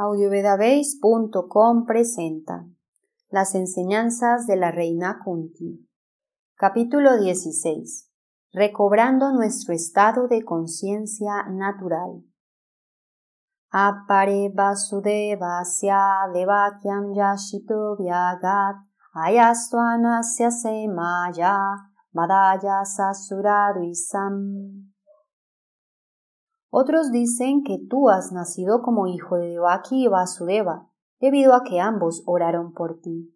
audiovedabase.com presenta Las enseñanzas de la Reina Kunti. Capítulo 16. Recobrando nuestro estado de conciencia natural. Apare Vasudeva sya devakyam yashito vyagat ayastuanasya semaya madaya SASURA otros dicen que tú has nacido como hijo de Devaki y Vasudeva, debido a que ambos oraron por ti.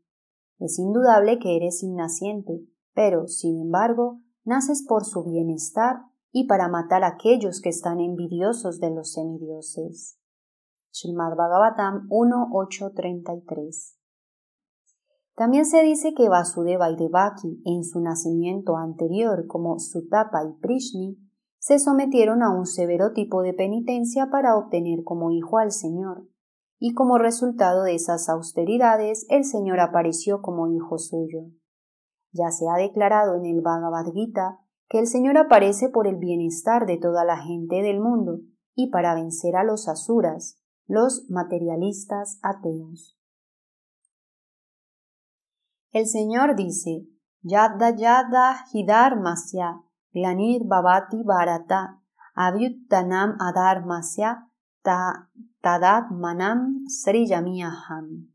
Es indudable que eres innaciente, pero, sin embargo, naces por su bienestar y para matar a aquellos que están envidiosos de los semidioses. Srimad Bhagavatam 1.8.33 También se dice que Vasudeva y Devaki, en su nacimiento anterior como Sutapa y Prishni, se sometieron a un severo tipo de penitencia para obtener como hijo al Señor, y como resultado de esas austeridades el Señor apareció como hijo suyo. Ya se ha declarado en el Bhagavad Gita que el Señor aparece por el bienestar de toda la gente del mundo y para vencer a los asuras, los materialistas ateos. El Señor dice, Yadda yadda hidharmasya Glanir Babati Bharata masya Adharmasya manam Sriyamiyaham.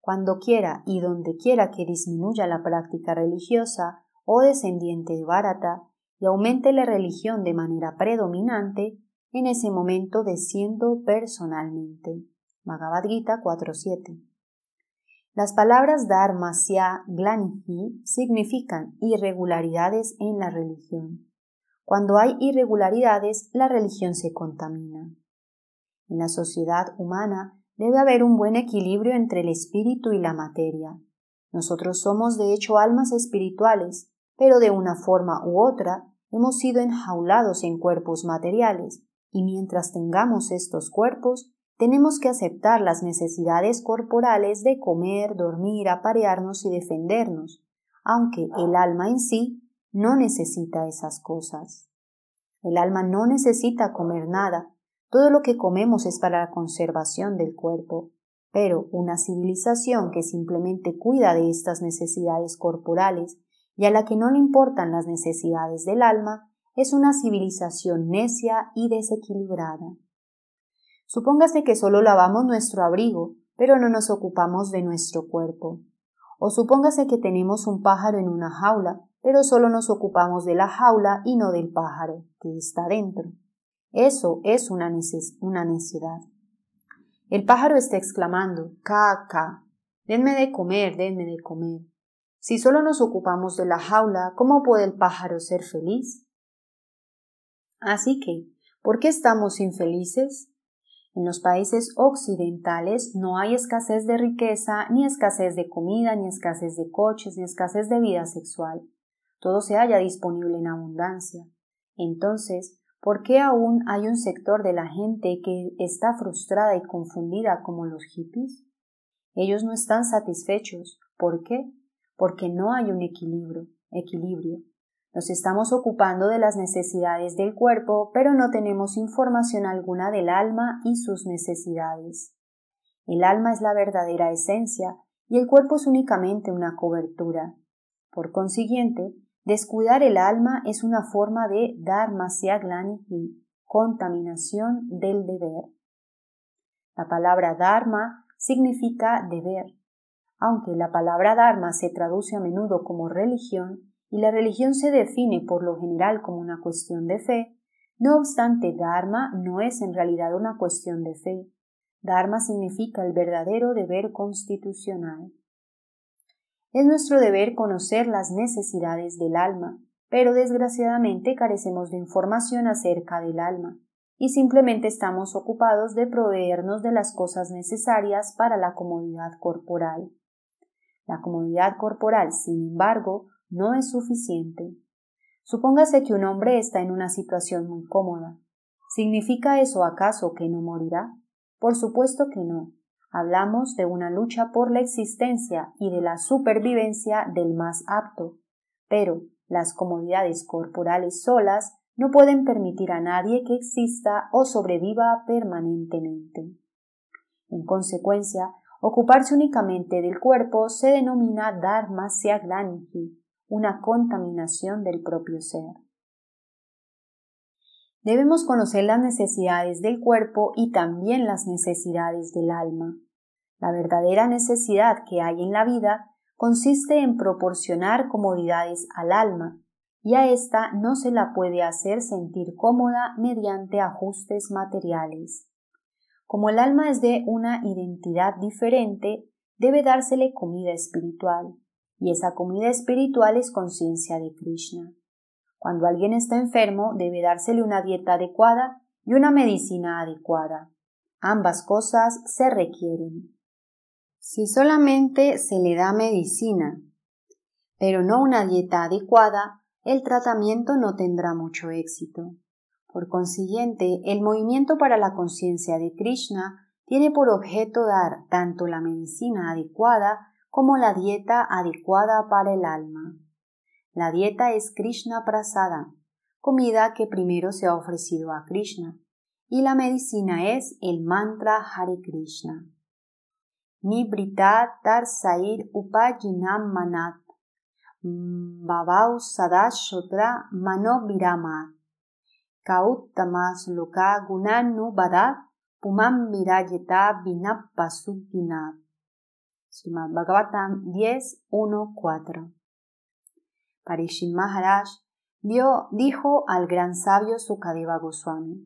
Cuando quiera y donde quiera que disminuya la práctica religiosa o descendiente de Bharata y aumente la religión de manera predominante, en ese momento desciendo personalmente. Bhagavad Gita 4.7 las palabras Dharma, Sya, Glanji significan irregularidades en la religión. Cuando hay irregularidades, la religión se contamina. En la sociedad humana debe haber un buen equilibrio entre el espíritu y la materia. Nosotros somos de hecho almas espirituales, pero de una forma u otra hemos sido enjaulados en cuerpos materiales, y mientras tengamos estos cuerpos, tenemos que aceptar las necesidades corporales de comer, dormir, aparearnos y defendernos, aunque el alma en sí no necesita esas cosas. El alma no necesita comer nada, todo lo que comemos es para la conservación del cuerpo, pero una civilización que simplemente cuida de estas necesidades corporales y a la que no le importan las necesidades del alma es una civilización necia y desequilibrada. Supóngase que solo lavamos nuestro abrigo, pero no nos ocupamos de nuestro cuerpo. O supóngase que tenemos un pájaro en una jaula, pero solo nos ocupamos de la jaula y no del pájaro que está dentro. Eso es una, necesidad. El pájaro está exclamando, caca, denme de comer, denme de comer. Si solo nos ocupamos de la jaula, ¿cómo puede el pájaro ser feliz? Así que, ¿por qué estamos infelices? En los países occidentales no hay escasez de riqueza, ni escasez de comida, ni escasez de coches, ni escasez de vida sexual. Todo se halla disponible en abundancia. Entonces, ¿por qué aún hay un sector de la gente que está frustrada y confundida como los hippies? Ellos no están satisfechos. ¿Por qué? Porque no hay un equilibrio. equilibrio. Nos estamos ocupando de las necesidades del cuerpo, pero no tenemos información alguna del alma y sus necesidades. El alma es la verdadera esencia y el cuerpo es únicamente una cobertura. Por consiguiente, descuidar el alma es una forma de dharmasya glanihi, contaminación del deber. La palabra dharma significa deber. Aunque la palabra dharma se traduce a menudo como religión, y la religión se define por lo general como una cuestión de fe, no obstante Dharma no es en realidad una cuestión de fe. Dharma significa el verdadero deber constitucional. Es nuestro deber conocer las necesidades del alma, pero desgraciadamente carecemos de información acerca del alma, y simplemente estamos ocupados de proveernos de las cosas necesarias para la comodidad corporal. La comodidad corporal, sin embargo, no es suficiente. Supóngase que un hombre está en una situación muy cómoda. ¿Significa eso acaso que no morirá? Por supuesto que no. Hablamos de una lucha por la existencia y de la supervivencia del más apto. Pero las comodidades corporales solas no pueden permitir a nadie que exista o sobreviva permanentemente. En consecuencia, ocuparse únicamente del cuerpo se denomina Dharma una contaminación del propio ser. Debemos conocer las necesidades del cuerpo y también las necesidades del alma. La verdadera necesidad que hay en la vida consiste en proporcionar comodidades al alma, y a ésta no se la puede hacer sentir cómoda mediante ajustes materiales. Como el alma es de una identidad diferente, debe dársele comida espiritual y esa comida espiritual es conciencia de Krishna. Cuando alguien está enfermo debe dársele una dieta adecuada y una medicina adecuada. Ambas cosas se requieren. Si solamente se le da medicina, pero no una dieta adecuada, el tratamiento no tendrá mucho éxito. Por consiguiente, el movimiento para la conciencia de Krishna tiene por objeto dar tanto la medicina adecuada como la dieta adecuada para el alma. La dieta es Krishna Prasada, comida que primero se ha ofrecido a Krishna, y la medicina es el mantra Hare Krishna. Nibrita Tarsair Upajinam Manat Babau Sadashotra Manoviramat Kauttamas Loka Gunanu Badat Pumam Virayeta Srimad Bhagavatam 10.1.4. Parishin Maharaj dijo al gran sabio Sukadeva Goswami,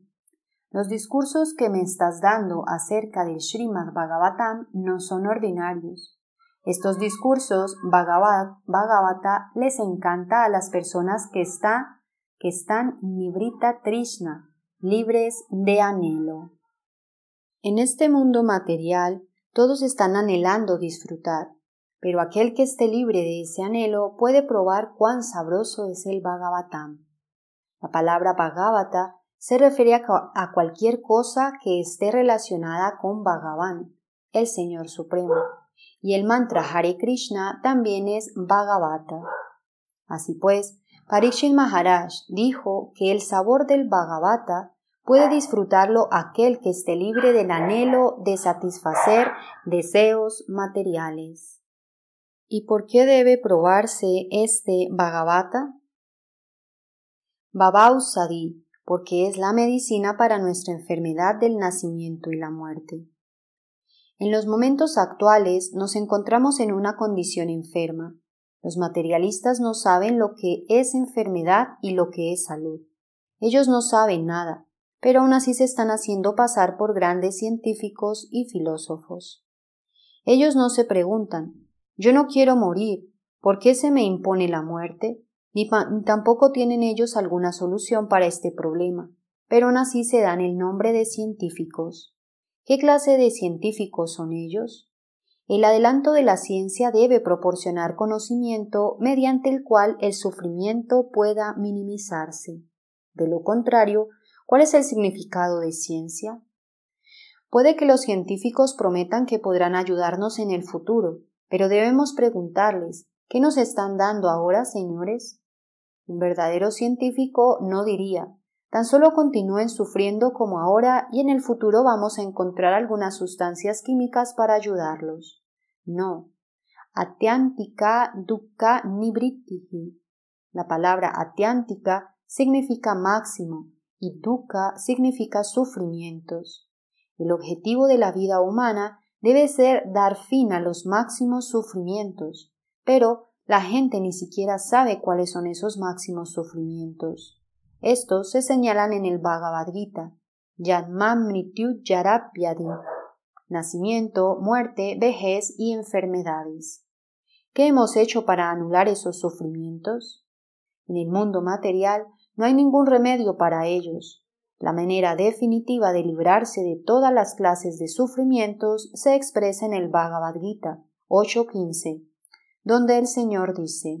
los discursos que me estás dando acerca del Srimad Bhagavatam no son ordinarios. Estos discursos Bhagavat, Bhagavata les encanta a las personas que, está, que están nibrita trishna, libres de anhelo. En este mundo material, todos están anhelando disfrutar, pero aquel que esté libre de ese anhelo puede probar cuán sabroso es el Bhagavatam. La palabra Bhagavata se refiere a, cualquier cosa que esté relacionada con Bhagavan, el Señor Supremo, y el mantra Hare Krishna también es Bhagavata. Así pues, Parishin Maharaj dijo que el sabor del Bhagavata puede disfrutarlo aquel que esté libre del anhelo de satisfacer deseos materiales. ¿Y por qué debe probarse este Bhagavata? Babausadi, porque es la medicina para nuestra enfermedad del nacimiento y la muerte. En los momentos actuales nos encontramos en una condición enferma. Los materialistas no saben lo que es enfermedad y lo que es salud. Ellos no saben nada, pero aún así se están haciendo pasar por grandes científicos y filósofos. Ellos no se preguntan yo no quiero morir, ¿por qué se me impone la muerte? Ni, tampoco tienen ellos alguna solución para este problema, pero aún así se dan el nombre de científicos. ¿Qué clase de científicos son ellos? El adelanto de la ciencia debe proporcionar conocimiento mediante el cual el sufrimiento pueda minimizarse. De lo contrario, ¿Cuál es el significado de ciencia? Puede que los científicos prometan que podrán ayudarnos en el futuro, pero debemos preguntarles ¿qué nos están dando ahora, señores? Un verdadero científico no diría tan solo continúen sufriendo como ahora y en el futuro vamos a encontrar algunas sustancias químicas para ayudarlos. No. Atiántica dukkha nibritihi. La palabra atiántica significa máximo, y significa sufrimientos. El objetivo de la vida humana debe ser dar fin a los máximos sufrimientos, pero la gente ni siquiera sabe cuáles son esos máximos sufrimientos. Estos se señalan en el Bhagavad Gita. Nacimiento, muerte, vejez y enfermedades. ¿Qué hemos hecho para anular esos sufrimientos? En el mundo material no hay ningún remedio para ellos. La manera definitiva de librarse de todas las clases de sufrimientos se expresa en el Bhagavad Gita 8.15, donde el Señor dice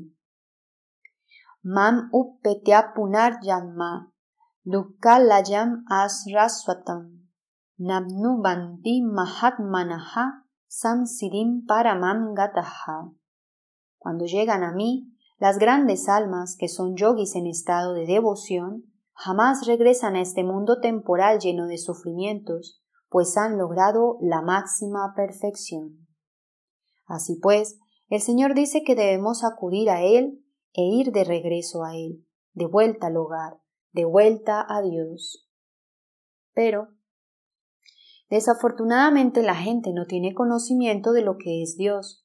Mam upetya yanma, dukalayam asraswatam banti mahatmanaha samsidim param gataha. Cuando llegan a mí, las grandes almas que son yogis en estado de devoción jamás regresan a este mundo temporal lleno de sufrimientos, pues han logrado la máxima perfección. Así pues, el Señor dice que debemos acudir a Él e ir de regreso a Él, de vuelta al hogar, de vuelta a Dios. Pero, desafortunadamente la gente no tiene conocimiento de lo que es Dios,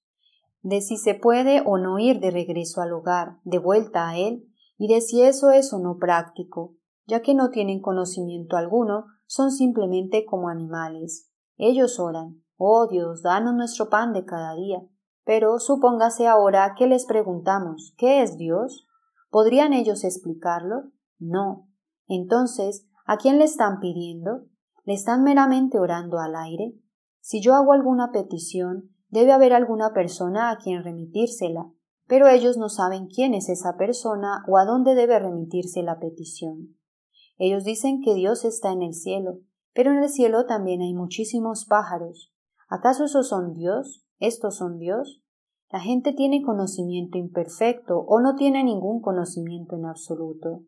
de si se puede o no ir de regreso al hogar, de vuelta a él, y de si eso es o no práctico, ya que no tienen conocimiento alguno, son simplemente como animales. Ellos oran, oh Dios, danos nuestro pan de cada día. Pero supóngase ahora que les preguntamos, ¿qué es Dios? ¿Podrían ellos explicarlo? No. Entonces, ¿a quién le están pidiendo? ¿Le están meramente orando al aire? Si yo hago alguna petición, Debe haber alguna persona a quien remitírsela, pero ellos no saben quién es esa persona o a dónde debe remitirse la petición. Ellos dicen que Dios está en el cielo, pero en el cielo también hay muchísimos pájaros. ¿Acaso esos son Dios? ¿Estos son Dios? La gente tiene conocimiento imperfecto o no tiene ningún conocimiento en absoluto.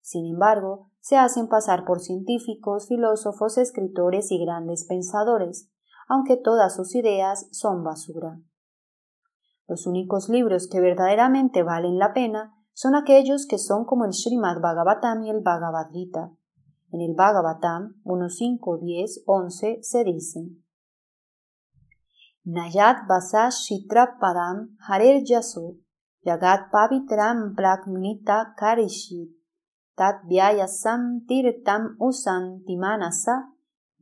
Sin embargo, se hacen pasar por científicos, filósofos, escritores y grandes pensadores, aunque todas sus ideas son basura. Los únicos libros que verdaderamente valen la pena son aquellos que son como el Srimad Bhagavatam y el Bhagavad Gita. En el Bhagavatam cinco, 10, 11 se dicen Nayat Vasash Shitrapadam Harer Yasu Yagat Pavitram Prakmita Karishit Tat Vyayasam Tirtam Usan Timanasa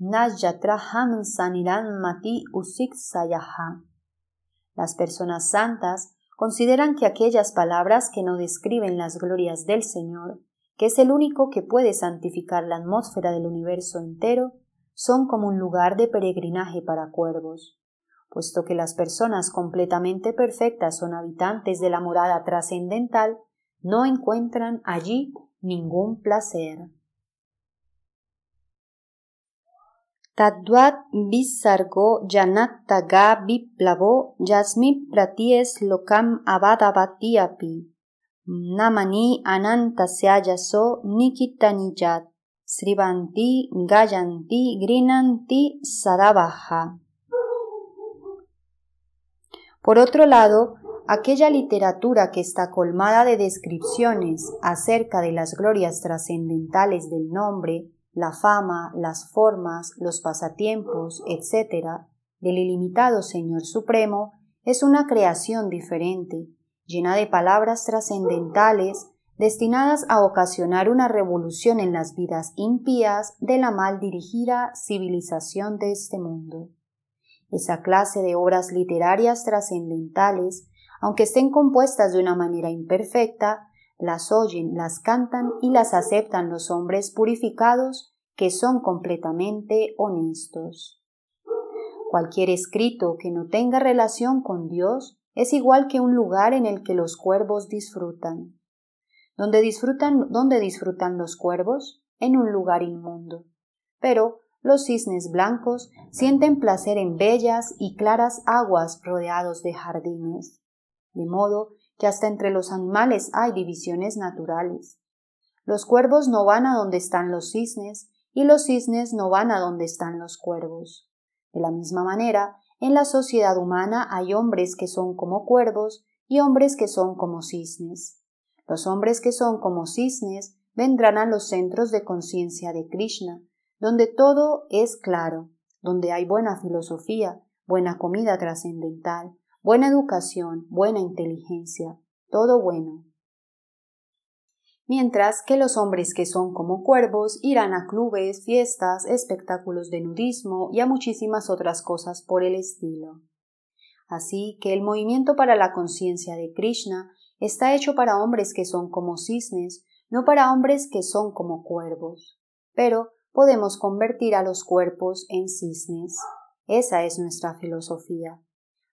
las personas santas consideran que aquellas palabras que no describen las glorias del Señor, que es el único que puede santificar la atmósfera del universo entero, son como un lugar de peregrinaje para cuervos. Puesto que las personas completamente perfectas son habitantes de la morada trascendental, no encuentran allí ningún placer. Tadvat visargo vi plavo yasmi praties lokam abadabatiapi. Namani anantasyayaso Nikitanijat, Sribanti gayanti grinanti sadabaja. Por otro lado, aquella literatura que está colmada de descripciones acerca de las glorias trascendentales del nombre, la fama, las formas, los pasatiempos, etc., del ilimitado Señor Supremo es una creación diferente, llena de palabras trascendentales destinadas a ocasionar una revolución en las vidas impías de la mal dirigida civilización de este mundo. Esa clase de obras literarias trascendentales, aunque estén compuestas de una manera imperfecta, las oyen, las cantan y las aceptan los hombres purificados que son completamente honestos. Cualquier escrito que no tenga relación con Dios es igual que un lugar en el que los cuervos disfrutan. ¿Dónde disfrutan, donde disfrutan los cuervos? En un lugar inmundo. Pero los cisnes blancos sienten placer en bellas y claras aguas rodeados de jardines de modo que hasta entre los animales hay divisiones naturales. Los cuervos no van a donde están los cisnes, y los cisnes no van a donde están los cuervos. De la misma manera, en la sociedad humana hay hombres que son como cuervos y hombres que son como cisnes. Los hombres que son como cisnes vendrán a los centros de conciencia de Krishna, donde todo es claro, donde hay buena filosofía, buena comida trascendental, buena educación, buena inteligencia, todo bueno. Mientras que los hombres que son como cuervos irán a clubes, fiestas, espectáculos de nudismo y a muchísimas otras cosas por el estilo. Así que el movimiento para la conciencia de Krishna está hecho para hombres que son como cisnes, no para hombres que son como cuervos. Pero podemos convertir a los cuerpos en cisnes. Esa es nuestra filosofía.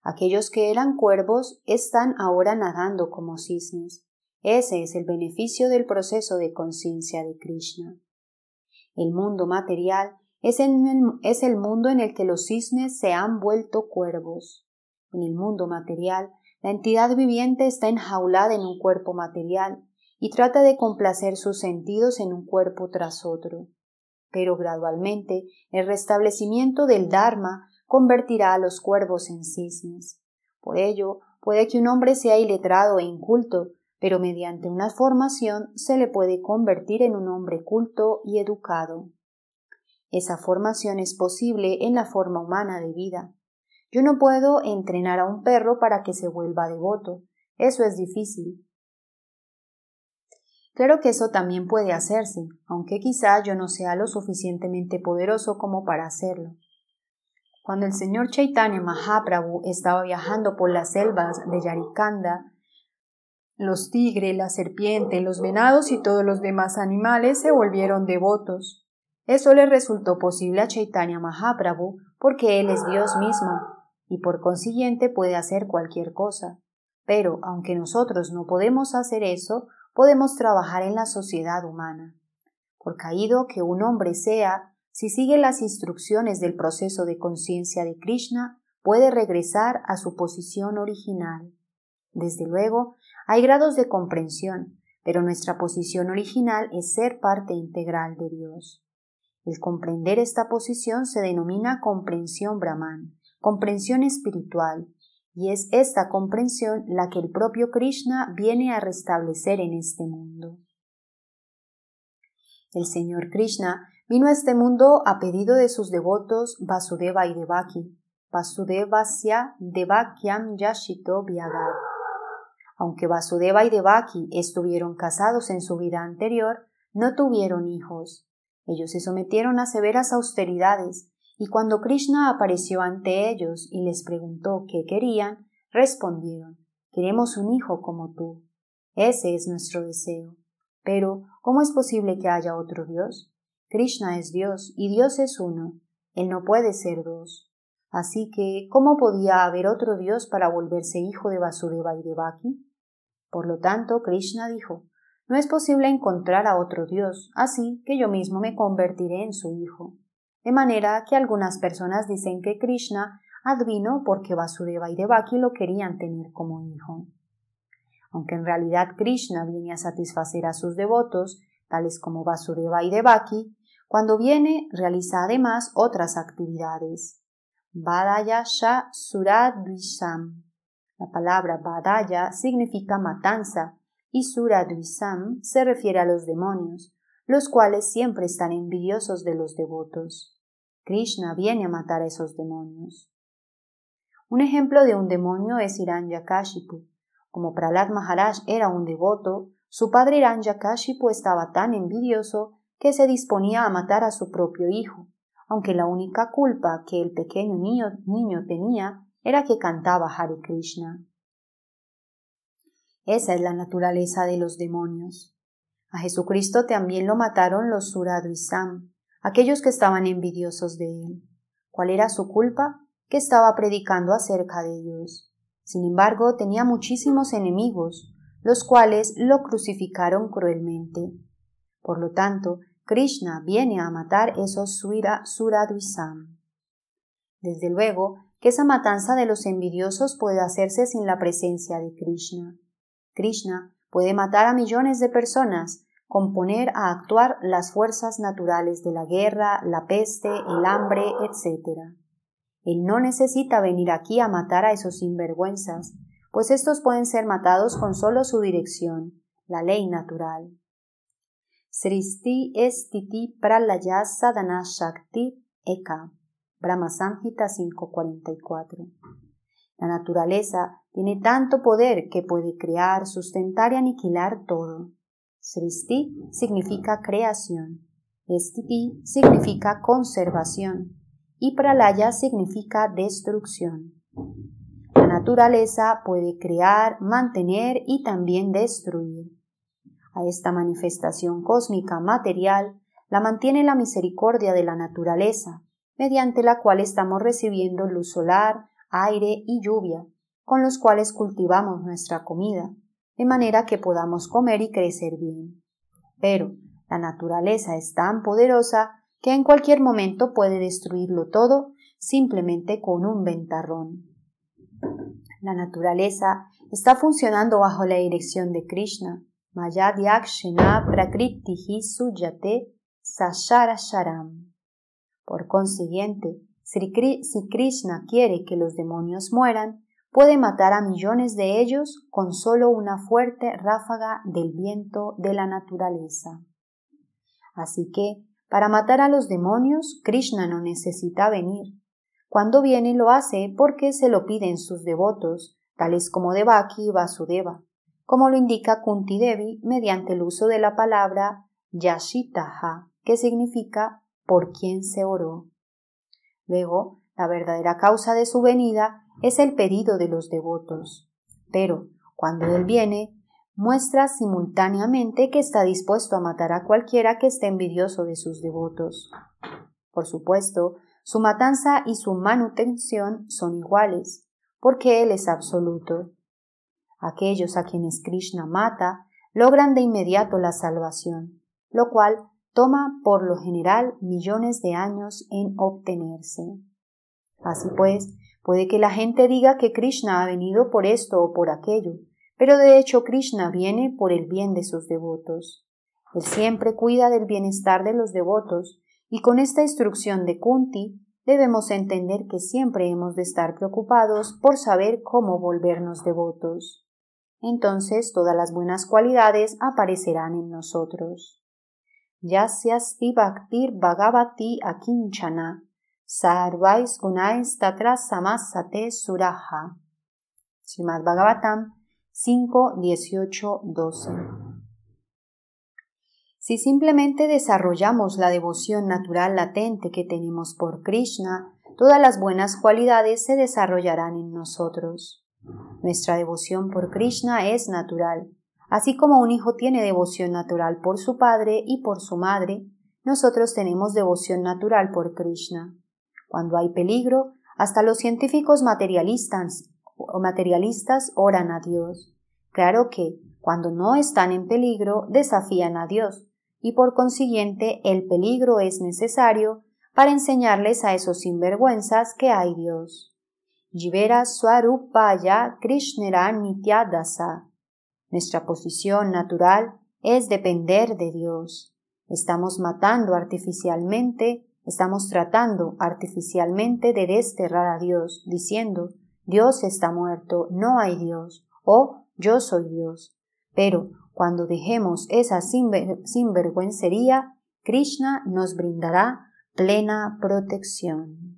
Aquellos que eran cuervos están ahora nadando como cisnes. Ese es el beneficio del proceso de conciencia de Krishna. El mundo material es, el, el mundo en el que los cisnes se han vuelto cuervos. En el mundo material, la entidad viviente está enjaulada en un cuerpo material y trata de complacer sus sentidos en un cuerpo tras otro. Pero gradualmente el restablecimiento del Dharma convertirá a los cuervos en cisnes. Por ello, puede que un hombre sea iletrado e inculto, pero mediante una formación se le puede convertir en un hombre culto y educado. Esa formación es posible en la forma humana de vida. Yo no puedo entrenar a un perro para que se vuelva devoto. Eso es difícil. Claro que eso también puede hacerse, aunque quizá yo no sea lo suficientemente poderoso como para hacerlo. Cuando el señor Chaitanya Mahaprabhu estaba viajando por las selvas de Yarikanda, los tigres, la serpiente, los venados y todos los demás animales se volvieron devotos. Eso le resultó posible a Chaitanya Mahaprabhu porque él es Dios mismo y por consiguiente puede hacer cualquier cosa. Pero aunque nosotros no podemos hacer eso, podemos trabajar en la sociedad humana. Por caído que un hombre sea, si sigue las instrucciones del proceso de conciencia de Krishna, puede regresar a su posición original. Desde luego, hay grados de comprensión, pero nuestra posición original es ser parte integral de Dios. El comprender esta posición se denomina comprensión brahman, comprensión espiritual, y es esta comprensión la que el propio Krishna viene a restablecer en este mundo. El Señor Krishna Vino a este mundo a pedido de sus devotos Vasudeva y Devaki. Vasudevasya Devakyam Yashito Aunque Vasudeva y Devaki estuvieron casados en su vida anterior, no tuvieron hijos. Ellos se sometieron a severas austeridades, y cuando Krishna apareció ante ellos y les preguntó qué querían, respondieron Queremos un hijo como tú. Ese es nuestro deseo. Pero, ¿cómo es posible que haya otro Dios? Krishna es Dios y Dios es uno. Él no puede ser dos. Así que, ¿cómo podía haber otro Dios para volverse hijo de Vasudeva y Devaki? Por lo tanto, Krishna dijo, no es posible encontrar a otro Dios, así que yo mismo me convertiré en su hijo. De manera que algunas personas dicen que Krishna advino porque Vasudeva y Devaki lo querían tener como hijo. Aunque en realidad Krishna viene a satisfacer a sus devotos, tales como Vasudeva y Devaki, cuando viene realiza además otras actividades. Badaya Shah Suradvisam. La palabra Badaya significa matanza y suradvisham se refiere a los demonios, los cuales siempre están envidiosos de los devotos. Krishna viene a matar a esos demonios. Un ejemplo de un demonio es Hiranyakashipu. Como Pralat Maharaj era un devoto, su padre Ranjakashipu pues, estaba tan envidioso que se disponía a matar a su propio hijo, aunque la única culpa que el pequeño niño, tenía era que cantaba Hare Krishna. Esa es la naturaleza de los demonios. A Jesucristo también lo mataron los Suradvisam, aquellos que estaban envidiosos de él. ¿Cuál era su culpa? Que estaba predicando acerca de Dios. Sin embargo, tenía muchísimos enemigos, los cuales lo crucificaron cruelmente. Por lo tanto, Krishna viene a matar esos Sura, Desde luego que esa matanza de los envidiosos puede hacerse sin la presencia de Krishna. Krishna puede matar a millones de personas, componer a actuar las fuerzas naturales de la guerra, la peste, el hambre, etc. Él no necesita venir aquí a matar a esos sinvergüenzas, pues estos pueden ser matados con solo su dirección, la ley natural. Sristi estiti pralaya eka. Brahma Samhita 544. La naturaleza tiene tanto poder que puede crear, sustentar y aniquilar todo. Sristi significa creación, Estiti significa conservación y Pralaya significa destrucción naturaleza puede crear, mantener y también destruir. A esta manifestación cósmica material la mantiene la misericordia de la naturaleza, mediante la cual estamos recibiendo luz solar, aire y lluvia, con los cuales cultivamos nuestra comida, de manera que podamos comer y crecer bien. Pero la naturaleza es tan poderosa que en cualquier momento puede destruirlo todo simplemente con un ventarrón. La naturaleza está funcionando bajo la dirección de Krishna. Mayad prakriti suyate Por consiguiente, si Krishna quiere que los demonios mueran, puede matar a millones de ellos con solo una fuerte ráfaga del viento de la naturaleza. Así que, para matar a los demonios, Krishna no necesita venir, cuando viene lo hace porque se lo piden sus devotos, tales como Devaki y Vasudeva, como lo indica Kuntidevi mediante el uso de la palabra Yashitaha, que significa por quien se oró. Luego, la verdadera causa de su venida es el pedido de los devotos. Pero, cuando él viene, muestra simultáneamente que está dispuesto a matar a cualquiera que esté envidioso de sus devotos. Por supuesto, su matanza y su manutención son iguales, porque Él es absoluto. Aquellos a quienes Krishna mata logran de inmediato la salvación, lo cual toma por lo general millones de años en obtenerse. Así pues, puede que la gente diga que Krishna ha venido por esto o por aquello, pero de hecho Krishna viene por el bien de sus devotos. Él siempre cuida del bienestar de los devotos y con esta instrucción de Kunti, debemos entender que siempre hemos de estar preocupados por saber cómo volvernos devotos. Entonces todas las buenas cualidades aparecerán en nosotros. Yasyasti Bhaktir Bhagavati Akinchana Sarvais Gunais Tatras Samasate Suraha Srimad Bhagavatam 5, si simplemente desarrollamos la devoción natural latente que tenemos por Krishna, todas las buenas cualidades se desarrollarán en nosotros. Nuestra devoción por Krishna es natural. Así como un hijo tiene devoción natural por su padre y por su madre, nosotros tenemos devoción natural por Krishna. Cuando hay peligro, hasta los científicos materialistas, o materialistas oran a Dios. Claro que, cuando no están en peligro, desafían a Dios, y por consiguiente el peligro es necesario para enseñarles a esos sinvergüenzas que hay Dios. Jivera Nuestra posición natural es depender de Dios. Estamos matando artificialmente, estamos tratando artificialmente de desterrar a Dios, diciendo Dios está muerto, no hay Dios, o yo soy Dios. Pero cuando dejemos esa sinvergüencería, Krishna nos brindará plena protección.